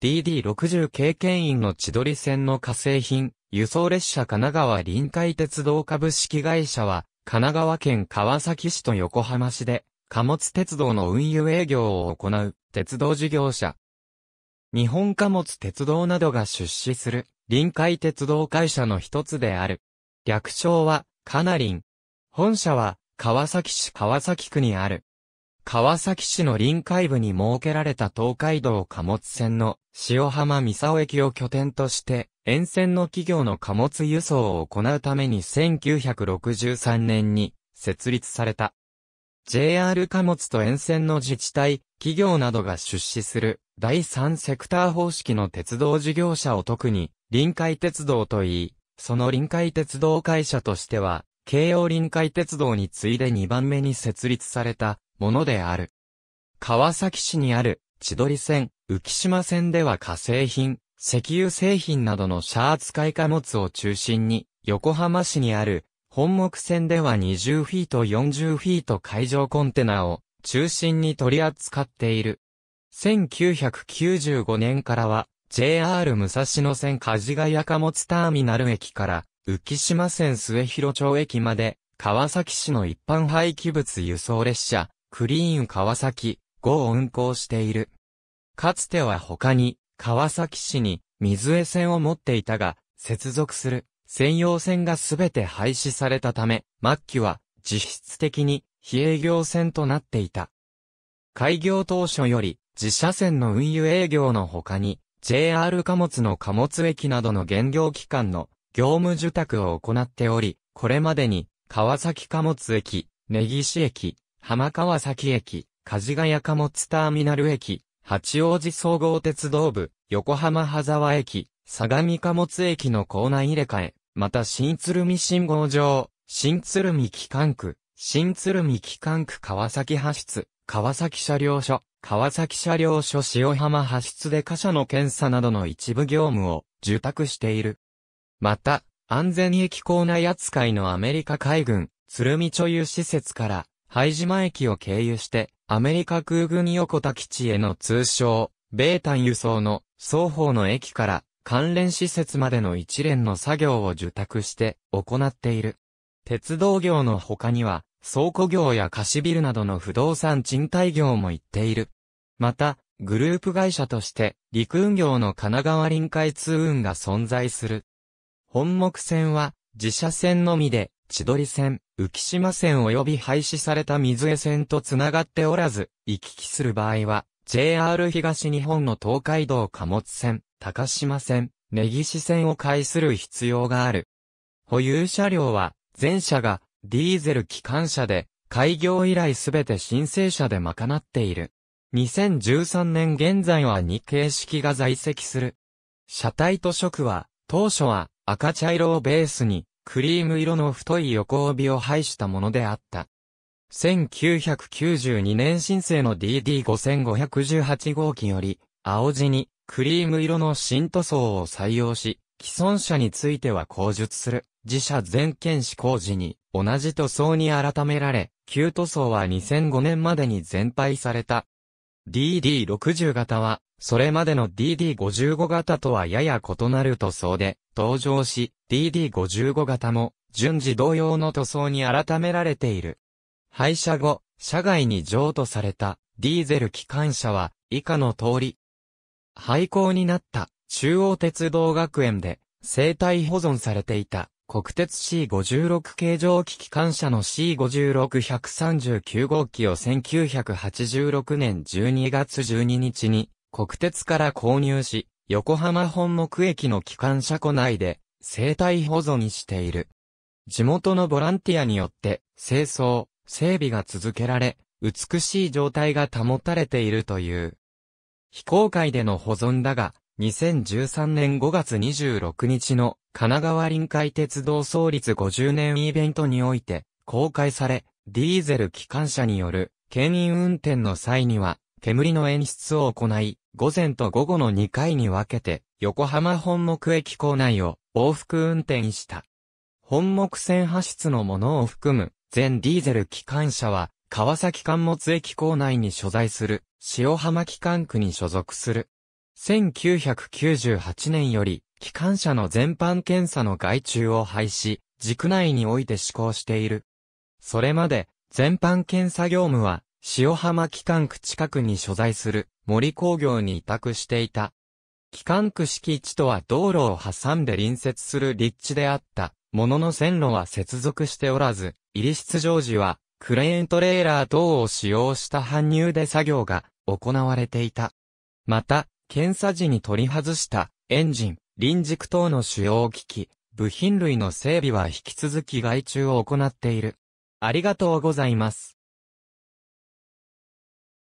DD60 経験員の千鳥線の化成品、輸送列車神奈川臨海鉄道株式会社は、神奈川県川崎市と横浜市で、貨物鉄道の運輸営業を行う、鉄道事業者。日本貨物鉄道などが出資する、臨海鉄道会社の一つである。略称は、カナリン。本社は、川崎市川崎区にある。川崎市の臨海部に設けられた東海道貨物船の塩浜三沢駅を拠点として、沿線の企業の貨物輸送を行うために1963年に設立された。JR 貨物と沿線の自治体、企業などが出資する第三セクター方式の鉄道事業者を特に臨海鉄道といい、その臨海鉄道会社としては、京葉臨海鉄道に次いで2番目に設立されたものである。川崎市にある千鳥線、浮島線では化成品、石油製品などのシャー使い貨物を中心に、横浜市にある本木線では20フィート40フィート海上コンテナを中心に取り扱っている。1995年からは JR 武蔵野線梶ヶ谷貨物ターミナル駅から浮島線末広町駅まで川崎市の一般廃棄物輸送列車クリーン川崎5を運行している。かつては他に、川崎市に水江線を持っていたが、接続する専用線がすべて廃止されたため、末期は実質的に非営業線となっていた。開業当初より自社線の運輸営業の他に、JR 貨物の貨物駅などの原業機関の業務受託を行っており、これまでに川崎貨物駅、根岸駅、浜川崎駅、梶ヶ谷貨物ターミナル駅、八王子総合鉄道部、横浜羽沢駅、相模貨物駅の構内入れ替え、また新鶴見信号場、新鶴見機関区、新鶴見機関区川崎発出、川崎車両所、川崎車両所塩浜発出で貨車の検査などの一部業務を受託している。また、安全駅構内扱いのアメリカ海軍、鶴見所有施設から、拝島駅を経由して、アメリカ空軍横田基地への通称、米単輸送の双方の駅から関連施設までの一連の作業を受託して行っている。鉄道業の他には、倉庫業や貸しビルなどの不動産賃貸業も行っている。また、グループ会社として、陸運業の神奈川臨海通運が存在する。本木線は、自社線のみで、千鳥線、浮島線及び廃止された水江線と繋がっておらず、行き来する場合は、JR 東日本の東海道貨物線、高島線、根岸線を介する必要がある。保有車両は、全車がディーゼル機関車で、開業以来すべて申請車で賄っている。2013年現在は2形式が在籍する。車体と色は、当初は赤茶色をベースに、クリーム色の太い横帯を配したものであった。1992年新生の DD5518 号機より、青地にクリーム色の新塗装を採用し、既存車については口述する。自社全権試行時に同じ塗装に改められ、旧塗装は2005年までに全廃された。DD60 型はそれまでの DD55 型とはやや異なる塗装で登場し、DD55 型も順次同様の塗装に改められている。廃車後、車外に譲渡されたディーゼル機関車は以下の通り。廃校になった中央鉄道学園で生体保存されていた国鉄 C56 形状機機関車の C56139 号機を1986年12月12日に国鉄から購入し、横浜本木駅の機関車庫内で生態保存している。地元のボランティアによって清掃、整備が続けられ、美しい状態が保たれているという。非公開での保存だが、2013年5月26日の神奈川臨海鉄道創立50年イベントにおいて公開され、ディーゼル機関車による牽引運転の際には煙の演出を行い、午前と午後の2回に分けて、横浜本木駅構内を往復運転した。本木線発出のものを含む、全ディーゼル機関車は、川崎関物駅構内に所在する、塩浜機関区に所属する。1998年より、機関車の全般検査の外注を廃止、軸内において施行している。それまで、全般検査業務は、塩浜機関区近くに所在する森工業に委託していた。機関区敷地とは道路を挟んで隣接する立地であった、ものの線路は接続しておらず、入り出場時はクレーントレーラー等を使用した搬入で作業が行われていた。また、検査時に取り外したエンジン、輪軸等の主要機器、部品類の整備は引き続き外注を行っている。ありがとうございます。